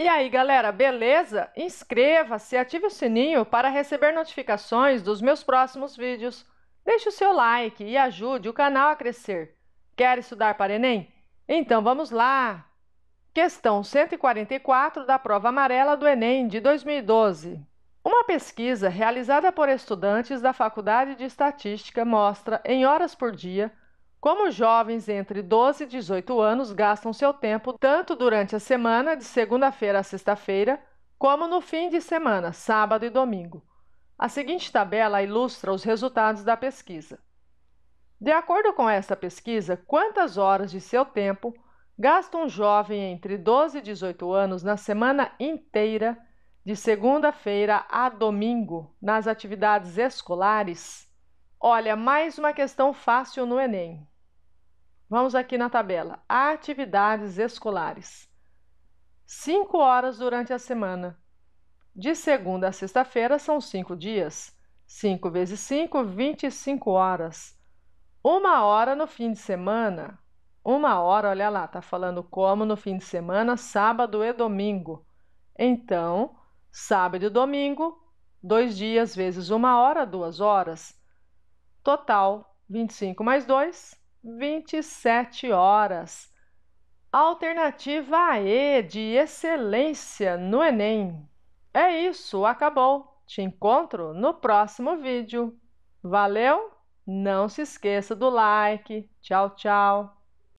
E aí, galera, beleza? Inscreva-se, ative o sininho para receber notificações dos meus próximos vídeos. Deixe o seu like e ajude o canal a crescer. Quer estudar para Enem? Então vamos lá! Questão 144 da prova amarela do Enem de 2012. Uma pesquisa realizada por estudantes da Faculdade de Estatística mostra, em horas por dia, como jovens entre 12 e 18 anos gastam seu tempo tanto durante a semana, de segunda-feira a sexta-feira, como no fim de semana, sábado e domingo. A seguinte tabela ilustra os resultados da pesquisa. De acordo com esta pesquisa, quantas horas de seu tempo gasta um jovem entre 12 e 18 anos na semana inteira, de segunda-feira a domingo, nas atividades escolares? Olha, mais uma questão fácil no Enem. Vamos aqui na tabela. Atividades escolares. 5 horas durante a semana. De segunda a sexta-feira são 5 dias. 5 vezes 5, 25 horas. Uma hora no fim de semana. Uma hora, olha lá, tá falando como no fim de semana, sábado e domingo. Então, sábado e domingo, dois dias vezes uma hora, duas horas. Total, 25 mais 2, 27 horas. Alternativa E de excelência no Enem. É isso, acabou. Te encontro no próximo vídeo. Valeu? Não se esqueça do like. Tchau, tchau.